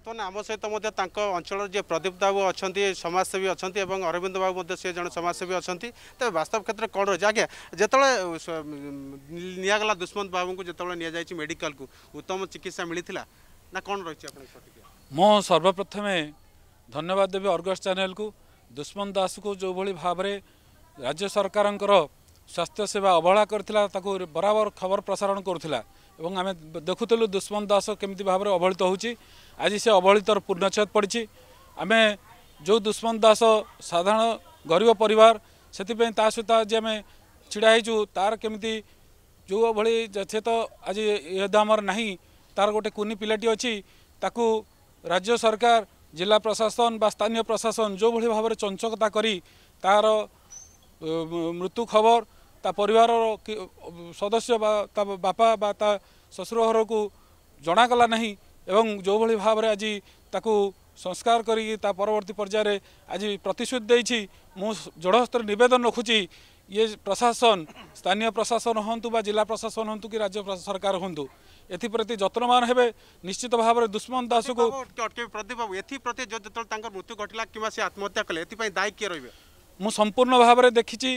ବର୍ତ୍ତମାନ ଆମ ସହିତ ମଧ୍ୟ ତାଙ୍କ ଅଞ୍ଚଳର ଯିଏ ପ୍ରଦୀପ ବାବୁ ଅଛନ୍ତି ସମାଜସେବୀ ଅଛନ୍ତି ଏବଂ ଅରବିନ୍ଦ ବାବୁ ମଧ୍ୟ ସେ ଜଣେ ସମାଜସେବୀ ଅଛନ୍ତି ତେବେ ବାସ୍ତବ କ୍ଷେତ୍ରରେ କ'ଣ ରହିଛି ଆଜ୍ଞା ଯେତେବେଳେ ନିଆଗଲା ଦୁଷ୍ମନ୍ତ ବାବୁଙ୍କୁ ଯେତେବେଳେ ନିଆଯାଇଛି ମେଡ଼ିକାଲକୁ ଉତ୍ତମ ଚିକିତ୍ସା ମିଳିଥିଲା ନା କ'ଣ ରହିଛି ଆପଣଙ୍କ ପ୍ରତିକ୍ରିୟା ମୁଁ ସର୍ବପ୍ରଥମେ ଧନ୍ୟବାଦ ଦେବି ଅର୍ଗସ୍ ଚ୍ୟାନେଲକୁ ଦୁଷ୍ମନ୍ତ ଦାସକୁ ଯେଉଁଭଳି ଭାବରେ ରାଜ୍ୟ ସରକାରଙ୍କର ସ୍ୱାସ୍ଥ୍ୟ ସେବା ଅବହେଳା କରିଥିଲା ତାକୁ ବରାବର ଖବର ପ୍ରସାରଣ କରୁଥିଲା এবং আমি দেখুলু দুষ্মন্ত দাস কেমি ভাবে অবহেলিত হচ্ছে আজ সে অবহেলিতর পূর্ণচ্ছেদ পড়ছে আমি যে দুষ্মন্ত দাস সাধারণ গরিব পরিবার সেপা তা সহ আজ আমি ছিড়া হয়েছু তার কেমি যেভাবে যথেত আজ ইয়েদ আমার না তার গোটে কুনি পিলাটি অছি রাজ্য সরকার জেলা প্রশাসন বা স্থানীয় প্রশাসন যেভাবে ভাবে চঞ্চকতা করে তার মৃত্যু খবর ତା ପରିବାରର ସଦସ୍ୟ ବା ତା ବାପା ବା ତା ଶ୍ୱଶୁର ଘରକୁ ଜଣାଗଲା ନାହିଁ ଏବଂ ଯେଉଁଭଳି ଭାବରେ ଆଜି ତାକୁ ସଂସ୍କାର କରିକି ତା ପରବର୍ତ୍ତୀ ପର୍ଯ୍ୟାୟରେ ଆଜି ପ୍ରତିଶ୍ରୁତି ଦେଇଛି ମୁଁ ଜଡ଼ହସ୍ତରେ ନିବେଦନ ରଖୁଛି ଇଏ ପ୍ରଶାସନ ସ୍ଥାନୀୟ ପ୍ରଶାସନ ହୁଅନ୍ତୁ ବା ଜିଲ୍ଲା ପ୍ରଶାସନ ହୁଅନ୍ତୁ କି ରାଜ୍ୟ ସରକାର ହୁଅନ୍ତୁ ଏଥିପ୍ରତି ଯତ୍ନବାନ ହେବେ ନିଶ୍ଚିତ ଭାବରେ ଦୁଷ୍ମନ୍ତ ଦାସକୁ ପ୍ରଦୀପ ବାବୁ ଏଥିପ୍ରତି ଯେତେବେଳେ ତାଙ୍କର ମୃତ୍ୟୁ ଘଟିଲା କିମ୍ବା ସେ ଆତ୍ମହତ୍ୟା କଲେ ଏଥିପାଇଁ ଦାୟୀ କିଏ ରହିବେ ମୁଁ ସମ୍ପୂର୍ଣ୍ଣ ଭାବରେ ଦେଖିଛି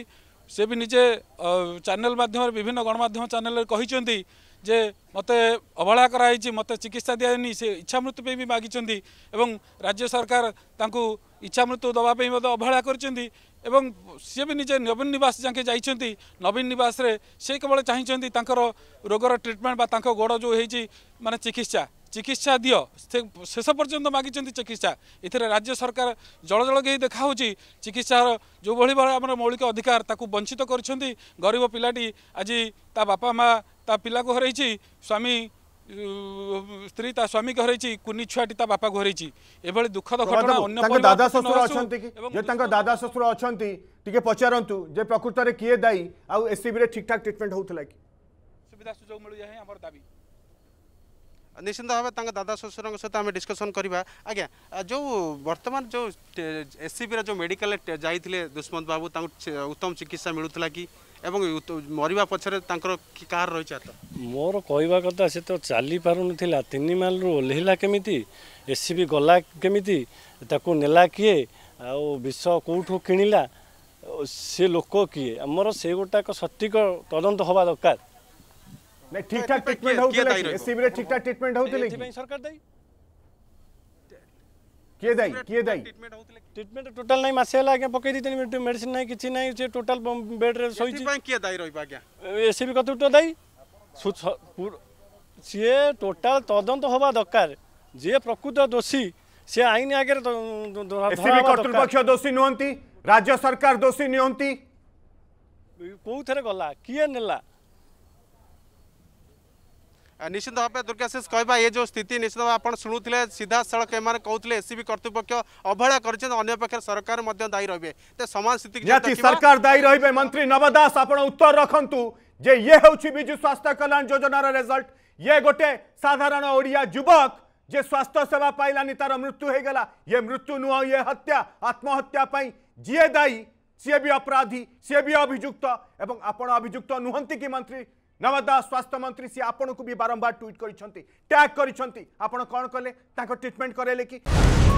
সে বি নিজে চ্যানেল মাধ্যমে বিভিন্ন গণমাধ্যম চ্যানেল কিন্তু যে মতো অবহেলা করা হয়েছে মতো চিকিৎসা দিয়ানি সে ইচ্ছা মৃত্যু বি মাগিছেন এবং রাজ্য সরকার তাঁকু মৃত্যু দেওয়া মধ্যে অবহেলা করছেন এবং সে বি নিজে নবীন নিবাস যাকে যাইছেন নবীন নিবাসে সে কেবল চাইছেন তাঁর রোগর ট্রিটমেন্ট বা তাঁর গোড় যে হয়েছে মানে চিকিৎসা ଚିକିତ୍ସା ଦିଅ ଶେଷ ପର୍ଯ୍ୟନ୍ତ ମାଗିଛନ୍ତି ଚିକିତ୍ସା ଏଥିରେ ରାଜ୍ୟ ସରକାର ଜଳ ଜଳ କେହି ଦେଖାହେଉଛି ଚିକିତ୍ସାର ଯେଉଁଭଳି ଭାବେ ଆମର ମୌଳିକ ଅଧିକାର ତାକୁ ବଞ୍ଚିତ କରିଛନ୍ତି ଗରିବ ପିଲାଟି ଆଜି ତା ବାପା ମା ତା ପିଲାକୁ ହରେଇଛି ସ୍ୱାମୀ ସ୍ତ୍ରୀ ତା ସ୍ୱାମୀକୁ ହରେଇଛି କୁନି ଛୁଆଟି ତା ବାପାକୁ ହରେଇଛି ଏଭଳି ଦୁଃଖଦ ଘଟଣା ଅନ୍ୟ ଦାଦା ଶ୍ୱଶୁର ଅଛନ୍ତି ତାଙ୍କ ଦାଦା ଶ୍ୱଶୁର ଅଛନ୍ତି ଟିକେ ପଚାରନ୍ତୁ ଯେ ପ୍ରକୃତରେ କିଏ ଦାୟୀ ଆଉ ଏସ୍ସିବିରେ ଠିକ୍ ଠାକ୍ ଟ୍ରିଟମେଣ୍ଟ ହେଉଥିଲା କି ସୁବିଧା ସୁଯୋଗ ମିଳୁଛି ଆମର ଦାବି ନିଶ୍ଚିନ୍ତ ଭାବେ ତାଙ୍କ ଦାଦା ଶ୍ୱଶୁରଙ୍କ ସହିତ ଆମେ ଡିସ୍କସନ୍ କରିବା ଆଜ୍ଞା ଯେଉଁ ବର୍ତ୍ତମାନ ଯେଉଁ ଏସ୍ସିବିର ଯେଉଁ ମେଡ଼ିକାଲ ଯାଇଥିଲେ ଦୁଷ୍ମନ୍ତ ବାବୁ ତାଙ୍କୁ ଉତ୍ତମ ଚିକିତ୍ସା ମିଳୁଥିଲା କି ଏବଂ ମରିବା ପଛରେ ତାଙ୍କର କାହାର ରହିଛି ହାତ ମୋର କହିବା କଥା ସେ ତ ଚାଲିପାରୁନଥିଲା ତିନି ମାଲରୁ ଓହ୍ଲେଇଲା କେମିତି ଏସ୍ସିବି ଗଲା କେମିତି ତାକୁ ନେଲା କିଏ ଆଉ ବିଷ କେଉଁଠୁ କିଣିଲା ସେ ଲୋକ କିଏ ଆମର ସେ ଗୋଟାକ ସଠିକ ତଦନ୍ତ ହେବା ଦରକାର ନାଇଁ ଠିକ ଠାକ ଟ୍ରିଟମେଣ୍ଟ ହଉଥିଲା ଏସ୍ସିବିରେ ଠିକ ଠାକ ଟ୍ରିଟମେଣ୍ଟ ହଉଥିଲେ କି ସରକାର ଦାୟୀ କିଏ ଦାୟୀ କିଏ ଦାୟୀ ଟ୍ରିଟମେଣ୍ଟ ଟୋଟାଲ ନାଇଁ ମାସେ ହେଲା ଆଜ୍ଞା ପକେଇ ଦେଇଛନ୍ତି ମେଡିସିନ ନାଇଁ କିଛି ନାଇଁ ସେ ଟୋଟାଲ ବେଡରେ ଶୋଇଛି କିଏ ଦାୟୀ ରହିବ ଆଜ୍ଞା ଏସ୍ସିବି କର୍ତ୍ତୃତ୍ୱ ଦାୟୀ ସିଏ ଟୋଟାଲ ତଦନ୍ତ ହେବା ଦରକାର ଯିଏ ପ୍ରକୃତ ଦୋଷୀ ସେ ଆଇନ ଆଗରେ କର୍ତ୍ତୃପକ୍ଷ ଦୋଷୀ ନୁହନ୍ତି ରାଜ୍ୟ ସରକାର ଦୋଷୀ ନିଅନ୍ତି କେଉଁଥିରେ ଗଲା କିଏ ନେଲା निश्चित भाव दुर्गाशीष कह ये जो स्थित निश्चित भाव आप शुणुते सीधा साल एम कहते एसीबी करतृपक्ष अवहेला अंपक्ष सरकार दायी रही है सामान स्थित सरकार दायी रही है मंत्री नव दास आप उत्तर रखु जे ये होजु स्वास्थ्य कल्याण योजना रेजल्ट ये गोटे साधारण ओडिया जुवक जे स्वास्थ्य सेवा पाइलानी तार मृत्यु हो गला ये मृत्यु नुह ये हत्या आत्महत्या जी दायी सी भी अपराधी सी भी अभिजुक्त एवं आपत अभिजुक्त नुहंती कि मंत्री ନମଦା ସ୍ୱାସ୍ଥ୍ୟମନ୍ତ୍ରୀ ସିଏ ଆପଣଙ୍କୁ ବି ବାରମ୍ବାର ଟ୍ୱିଟ୍ କରିଛନ୍ତି ଟ୍ୟାଗ୍ କରିଛନ୍ତି ଆପଣ କ'ଣ କଲେ ତାଙ୍କ ଟ୍ରିଟମେଣ୍ଟ କରେଇଲେ କି